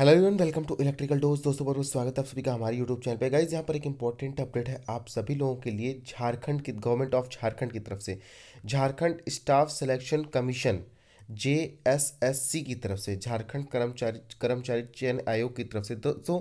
hello everyone welcome to electrical dose दोस्तों बहुत स्वागत है आप सभी का हमारे यूट्यूब चैनल पे गाइज यहाँ पर एक इंपॉर्टेंट अपडेट है आप सभी लोगों के लिए झारखंड की गवर्नमेंट ऑफ झारखंड की तरफ से Jharkhand staff selection commission J S S C की तरफ से झारखंड कर्मचारी कर्मचारी चयन आयोग की तरफ से दोस्तों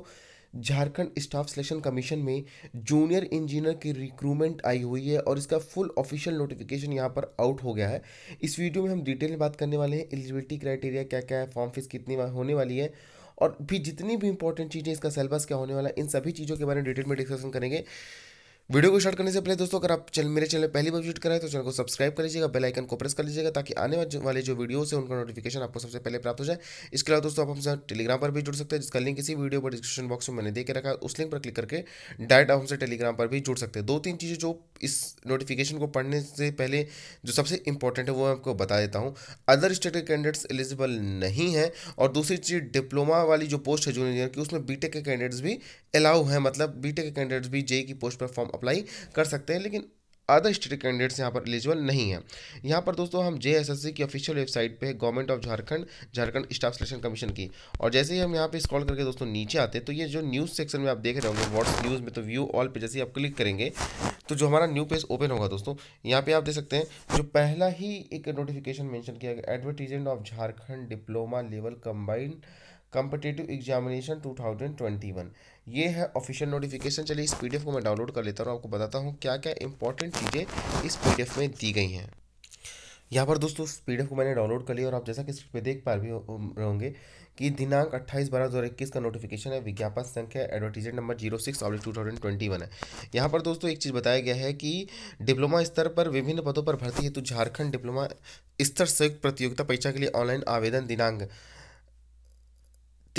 झारखंड स्टाफ सिलेक्शन कमीशन में जूनियर इंजीनियर की रिक्रूटमेंट आई हुई है और इसका फुल ऑफिशियल नोटिफिकेशन यहाँ पर आउट हो गया है इस वीडियो में हम डिटेल में बात करने वाले हैं एलिजिबिलिटी क्राइटेरिया क्या क्या है फॉर्म फीस कितनी होने वाली है और भी जितनी भी इंपॉर्टेंट चीज़ें इसका सिलेबस क्या होने वाला इन सभी चीज़ों के बारे में डिटेल में डिस्कशन करेंगे वीडियो को स्टार्ट करने से पहले दोस्तों अगर आप चैनल मेरे चैनल पहली बार विजिट कराएं तो चैनल को सब्सक्राइब कर लीजिएगा बेल आइकन को प्रेस कर लीजिएगा ताकि आने वाले जो वीडियोस है उनका नोटिफिकेशन आपको सबसे पहले प्राप्त हो जाए इसके अलावा दोस्तों आप हमसे टेलीग्राम पर भी जुड़ सकते हैं जिसका लिंक इसी वीडियो पर डिस्क्रिप्शन बॉक्स में मैंने दे रखा उस लिंक पर क्लिक करके डायरेक्ट आप हमसे टेलीग्राम पर भी जुड़ सकते हैं दो तीन चीज़ें जो इस नोटिफिकेशन को पढ़ने से पहले जो सबसे इंपॉर्टेंट है वो मैं आपको बता देता हूँ अदर स्टेट के कैंडिडेट्स एलिजिबल नहीं है और दूसरी चीज़ डिप्लोमा वाली जो पोस्ट है जूनियर की उसमें टेक के कैंडिडेट्स भी अलाउ है मतलब टेक के कैंडिडेट्स भी जेई e e की पोस्ट पर फॉर्म अप्लाई कर सकते हैं लेकिन अदर स्टेट कैंडिडेट्स यहाँ पर एलिजिबल नहीं है यहाँ पर दोस्तों हम जे की ऑफिशियल वेबसाइट पे government of Jharkhand Jharkhand staff selection commission की और जैसे ही हम यहाँ पे स्क्रॉल करके दोस्तों नीचे आते हैं तो ये जो न्यूज़ सेक्शन में आप देख रहे होंगे व्हाट्स न्यूज़ में तो व्यू ऑल पे जैसे ही आप क्लिक करेंगे तो जो हमारा न्यू पेज ओपन होगा दोस्तों यहाँ पर आप देख सकते हैं जो पहला ही एक नोटिफिकेशन मेंशन किया गया advertisement of Jharkhand diploma level combined competitive examination 2021 ये है ऑफिशियल नोटिफिकेशन चलिए इस पीडीएफ को मैं डाउनलोड कर लेता हूँ आपको बताता हूँ क्या क्या इंपॉर्टेंट चीज़ें इस पीडीएफ में दी गई हैं यहाँ पर दोस्तों इस पी को मैंने डाउनलोड कर लिया और आप जैसा कि इस पर देख पा भी होंगे कि दिनांक 28 बारह दो का नोटिफिकेशन है विज्ञापन संख्या advertisement number zero six oblique two thousand twenty one है यहाँ पर दोस्तों एक चीज़ बताया गया है कि डिप्लोमा स्तर पर विभिन्न पदों पर भर्ती हेतु झारखंड डिप्लोमा स्तर संयुक्त प्रतियोगिता परीक्षा के लिए ऑनलाइन आवेदन दिनांक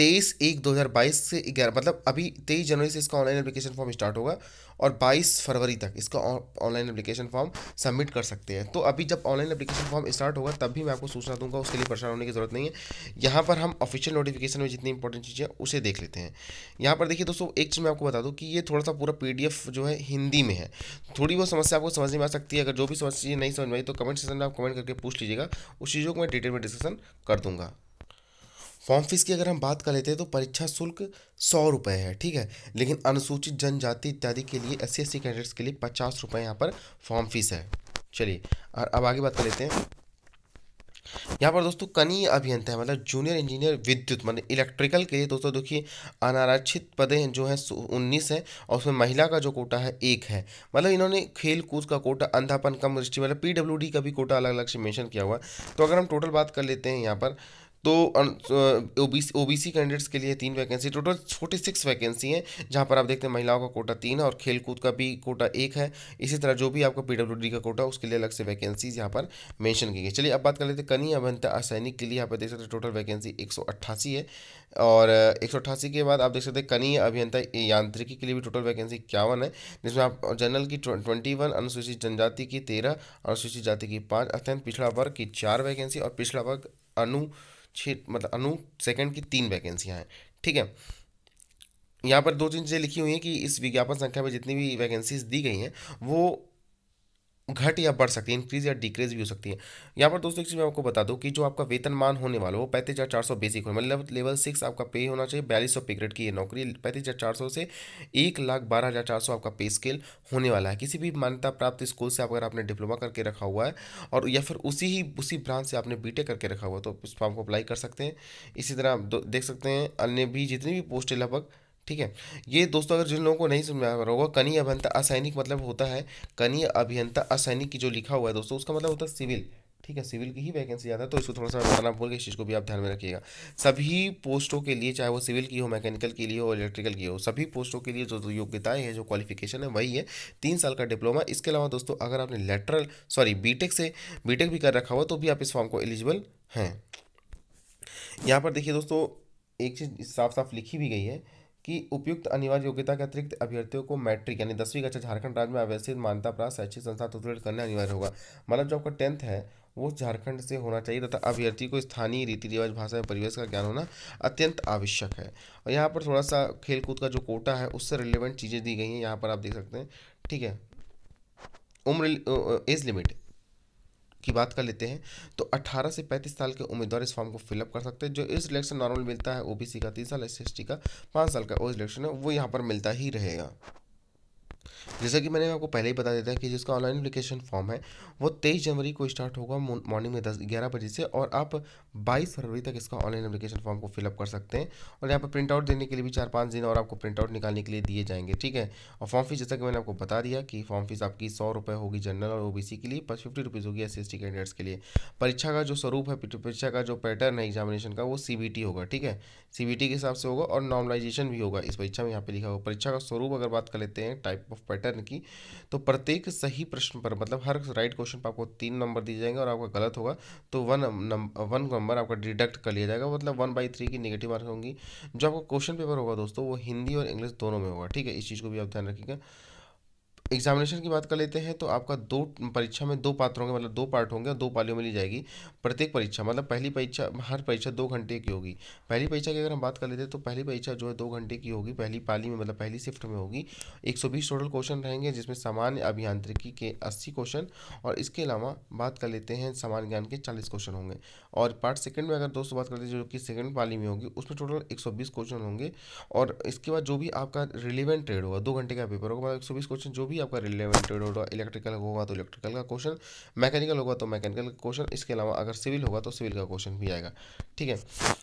तेईस एक दो हज़ार बाईस से ग्यारह मतलब अभी तेईस जनवरी से इसका ऑनलाइन एप्लीकेशन फॉर्म स्टार्ट होगा और बाईस फरवरी तक इसका ऑनलाइन एप्लीकेशन फॉर्म सबमिट कर सकते हैं तो अभी जब ऑनलाइन एप्लीकेशन फॉर्म स्टार्ट होगा तब भी मैं आपको सूचना दूंगा उसके लिए परेशान होने की जरूरत नहीं है यहाँ पर हम ऑफिशियल नोटिफिकेशन में जितनी इंपॉर्टेंट चीज़ें उसे देख लेते हैं यहाँ पर देखिए दोस्तों एक चीज़ मैं आपको बता दूँ कि ये थोड़ा सा पूरा पी जो है हिंदी में है थोड़ी बहुत समस्या आपको समझ में आ सकती है अगर जो भी समस्या चीज़ें नहीं समझ में आई तो कमेंट सेक्शन में आप कमेंट करके पूछ लीजिएगा उस चीज़ों को मैं डिटेल में डिस्कशन कर दूँगा फॉर्म फीस की अगर हम बात कर लेते हैं तो परीक्षा शुल्क सौ रुपये है ठीक है लेकिन अनुसूचित जनजाति इत्यादि के लिए एस सी कैंडिडेट्स के लिए पचास रुपये यहाँ पर फॉर्म फीस है चलिए और अब आगे बात कर लेते हैं यहाँ पर दोस्तों कनीय अभियंता है मतलब जूनियर इंजीनियर विद्युत मतलब इलेक्ट्रिकल के लिए दोस्तों देखिए अनारक्षित पदे जो है उन्नीस है और उसमें महिला का जो कोटा है एक है मतलब इन्होंने खेल कूद का कोटा अंधापन कम दृष्टि मतलब पीडब्ल्यूडी का भी कोटा अलग अलग से मेंशन किया हुआ तो अगर हम टोटल बात कर लेते हैं यहाँ पर तो ओ बी सी कैंडिडेट्स के लिए तीन vacancy total forty six vacancy हैं जहाँ पर आप देखते हैं महिलाओं का कोटा तीन है और खेलकूद का भी कोटा एक है इसी तरह जो भी आपका डी का कोटा उसके लिए अलग से वैकेंसीज यहाँ पर मेंशन की गई चलिए अब बात कर लेते हैं कनी अभंता असैनिक के लिए यहाँ पर देख सकते हैं टोटल वैकेंसी एक है और एक के बाद आप देख सकते हैं कनी अभियंता यांत्रिकी के लिए भी टोटल वैकेंसी इक्यावन है जिसमें आप जनरल की ट्वेंटी वन अनुसूचित जनजाति की तेरह अनुसूचित जाति की पाँच अत्यंत पिछड़ा वर्ग की चार वैकेंसी और पिछड़ा वर्ग अनु छः मतलब अनु सेकंड की तीन वैकेंसियाँ हैं ठीक है यहाँ पर दो चीज़ें लिखी हुई हैं कि इस विज्ञापन संख्या में जितनी भी वैकेंसीज दी गई हैं वो घट या बढ़ सकती है इंक्रीज या डिक्रीज भी हो सकती है यहाँ पर दोस्तों एक चीज़ मैं आपको बता दूँ कि जो आपका वेतनमान होने वाला हो पैंतीस हज़ार चार सौ बेसिक होने मतलब लेवल सिक्स आपका पे होना चाहिए बयालीस सौ पे ग्रेड की ये नौकरी पैंतीस हज़ार चार सौ से एक लाख बारह हज़ार चार सौ आपका पे स्केल होने वाला है किसी भी मान्यता प्राप्त स्कूल से अगर आपने डिप्लोमा करके रखा हुआ है और या फिर उसी ही उसी ब्रांच से आपने बी करके रखा हुआ तो उस फॉर्म को अप्लाई कर सकते हैं इसी तरह आप देख सकते हैं अन्य भी जितनी भी पोस्टें लगभग ठीक है ये दोस्तों अगर जिन लोगों को नहीं समझ आ रहा होगा कनी अभियंता असैनिक मतलब होता है कनी अभियंता असैनिक की जो लिखा हुआ है दोस्तों उसका मतलब होता है सिविल ठीक है सिविल की ही वैकेंसी ज़्यादा है तो इसको थोड़ा सा बताना बोल के इस चीज़ को भी आप ध्यान में रखिएगा सभी पोस्टों के लिए चाहे वो सिविल की हो मैकेनिकल के लिए हो इलेक्ट्रिकल की हो सभी पोस्टों के लिए जो योग्यताएं हैं जो क्वालिफिकेशन है वही है तीन साल का डिप्लोमा इसके अलावा दोस्तों अगर आपने लेटरल सॉरी बीटेक से बीटेक भी कर रखा हुआ तो भी आप इस फॉर्म को एलिजिबल हैं यहाँ पर देखिए दोस्तों एक चीज़ साफ साफ लिखी भी गई है कि उपयुक्त अनिवार्य योग्यता के अतिरिक्त अभ्यर्थियों को मैट्रिक यानी दसवीं कक्षा झारखंड राज्य में अवैध मान्यता प्राप्त शैक्षिक संस्थान उत्तीर्ण करना अनिवार्य होगा मतलब जो आपका टेंथ है वो झारखंड से होना चाहिए तथा अभ्यर्थी को स्थानीय रीति रिवाज भाषा परिवेश का ज्ञान होना अत्यंत आवश्यक है और यहाँ पर थोड़ा सा खेलकूद का जो कोटा है उससे रिलेवेंट चीज़ें दी गई हैं यहाँ पर आप देख सकते हैं ठीक है उम्र एज लिमिट की बात कर लेते हैं तो 18 से 35 साल के उम्मीदवार इस फॉर्म को फिलअप कर सकते हैं जो इस इलेक्शन नॉर्मल मिलता है ओबीसी का तीन साल एस का पाँच साल का वो इलेक्शन है वो यहाँ पर मिलता ही रहेगा जैसा कि मैंने आपको पहले ही बता दिया था कि जिसका ऑनलाइन एप्लीकेशन फॉर्म है वो तेईस जनवरी को स्टार्ट होगा मॉर्निंग में दस ग्यारह बजे से और आप बाईस फरवरी तक इसका ऑनलाइन एप्लीकेशन फॉर्म को फिलअप कर सकते हैं और यहाँ पर प्रिंट आउट देने के लिए भी चार पाँच दिन और आपको प्रिंट आउट निकालने के लिए दिए जाएंगे ठीक है और फॉर्म फीस जैसा कि मैंने आपको बता दिया कि फॉर्म फीस आपकी सौ रुपये होगी जनरल और ओ के लिए पर फिफ्टी रुपीज़ होगी एस सी कैंडिडेट्स के लिए परीक्षा का जो स्वरूप है परीक्षा का जो पैटर्न है एग्जामिनेशन का वो सी होगा ठीक है सी के हिसाब से होगा और नॉर्मलाइजेशन भी होगा इस परीक्षा में यहाँ पर लिखा होगा परीक्षा का स्वरूप अगर बात कर लेते हैं टाइप ऑफ पैटर्न की तो प्रत्येक सही प्रश्न पर मतलब हर राइट क्वेश्चन पर आपको तीन नंबर दिए जाएंगे और आपका गलत होगा तो वन नंबर वन नंबर आपका डिडक्ट कर लिया जाएगा मतलब वन बाई थ्री की निगेटिव मार्क होंगी जो आपका क्वेश्चन पेपर होगा दोस्तों वो हिंदी और इंग्लिश दोनों में होगा ठीक है इस चीज़ को भी आप ध्यान रखिएगा एग्जामिनेशन की बात कर लेते हैं तो आपका दो परीक्षा में दो पात्र होंगे मतलब दो पार्ट होंगे और दो पालियों में ली जाएगी प्रत्येक परीक्षा मतलब पहली परीक्षा हर परीक्षा दो घंटे की होगी पहली परीक्षा की अगर हम बात कर लेते हैं तो पहली परीक्षा जो है दो घंटे की होगी पहली पाली में मतलब पहली शिफ्ट में होगी एक टोटल क्वेश्चन रहेंगे जिसमें सामान्य अभियांत्रिकी के अस्सी क्वेश्चन और इसके अलावा बात कर लेते हैं सामान्य ज्ञान के चालीस क्वेश्चन होंगे और पार्ट सेकेंड में अगर दोस्तों बात कर लेते हैं जो कि सेकेंड पाली में होगी उसमें टोटल एक क्वेश्चन होंगे और इसके बाद जो भी आपका रिलेवेंट ट्रेड होगा दो घंटे का पेपर होगा मतलब एक क्वेश्चन जो भी भी आपका रिलेवेंट होगा इलेक्ट्रिकल होगा तो इलेक्ट्रिकल का क्वेश्चन मैकेनिकल होगा तो मैकेनिकल का क्वेश्चन इसके अलावा अगर सिविल होगा तो सिविल का क्वेश्चन भी आएगा ठीक है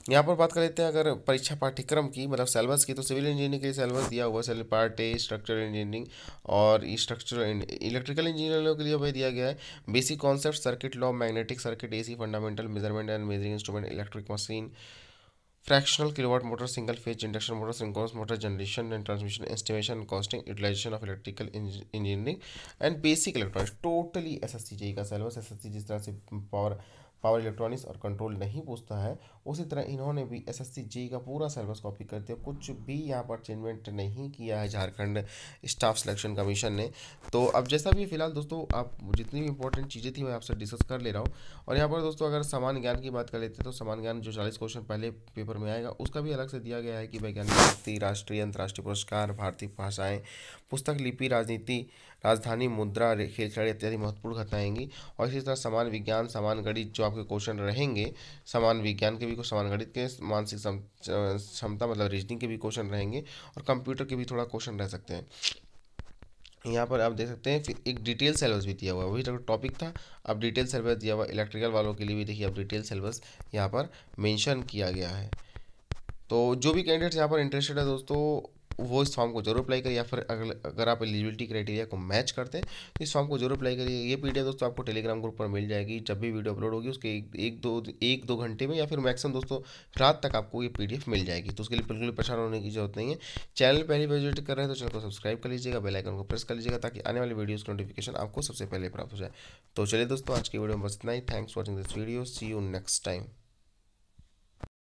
यहाँ पर बात कर लेते हैं अगर परीक्षा पाठ्यक्रम की मतलब सेलेबस की तो सिविल इंजीनियरिंग के लिए सिलेबस दिया हुआ है पार्ट ए स्ट्रक्चर इंजीनियरिंग और स्ट्रक्चर इलेक्ट्रिकल इंजीनियरों के लिए भाई दिया गया है basic concept circuit law magnetic circuit A fundamental measurement and measuring instrument electric machine fractional kilowatt motor single phase induction motor synchronous motor generation and transmission estimation costing utilization of electrical engineering and basic electronics totally S S C का syllabus S S जिस तरह से power power electronics और control नहीं पूछता है उसी तरह इन्होंने भी एस एस का पूरा सिलेबस कॉपी कर दिया कुछ भी यहाँ पर चेंजमेंट नहीं किया है झारखंड स्टाफ सिलेक्शन कमीशन ने तो अब जैसा भी फिलहाल दोस्तों आप जितनी भी इंपॉर्टेंट चीज़ें थी मैं आपसे डिस्कस कर ले रहा हूँ और यहाँ पर दोस्तों अगर सामान्य ज्ञान की बात कर लेते हैं तो सामान्य ज्ञान जो चालीस क्वेश्चन पहले पेपर में आएगा उसका भी अलग से दिया गया है कि वैज्ञानिक शक्ति राष्ट्रीय अंतर्राष्ट्रीय पुरस्कार भारतीय भाषाएँ पुस्तक लिपि राजनीति राजधानी मुद्रा खेल खिलाड़ी इत्यादि महत्वपूर्ण घटनाएंगी और इसी तरह समान विज्ञान समान गणित जो आपके क्वेश्चन रहेंगे समान विज्ञान के भी कुछ समान गणित के मानसिक क्षमता मतलब रीजनिंग के भी क्वेश्चन रहेंगे और कंप्यूटर के भी थोड़ा क्वेश्चन रह सकते हैं यहाँ पर आप देख सकते हैं फिर एक डिटेल सिलेबस भी दिया हुआ है वही टॉपिक था अब डिटेल सिलेबस दिया हुआ इलेक्ट्रिकल वालों के लिए भी देखिए अब डिटेल सिलेबस यहाँ पर मेंशन किया गया है तो जो भी कैंडिडेट्स यहाँ पर इंटरेस्टेड है दोस्तों वो इस फॉर्म को जरूर अप्लाई करिए या फिर अगर आप एलिजिबिलिटी क्राइटेरिया को मैच करते हैं तो इस फॉर्म को जरूर अप्लाई करिए ये पी दोस्तों आपको टेलीग्राम ग्रुप पर मिल जाएगी जब भी वीडियो अपलोड होगी उसके एक, दो एक दो घंटे में या फिर मैक्सिमम दोस्तों रात तक आपको ये पी मिल जाएगी तो उसके लिए बिल्कुल परेशान होने की जरूरत नहीं है चैनल पहली विजिट कर रहे हैं तो चैनल को सब्सक्राइब कर लीजिएगा बेलाइकन को प्रेस कर लीजिएगा ताकि आने वाली वीडियोज़ की नोटिफिकेशन आपको सबसे पहले प्राप्त हो जाए तो चलिए दोस्तों आज की वीडियो में बस इतना ही thanks watching this video see you next time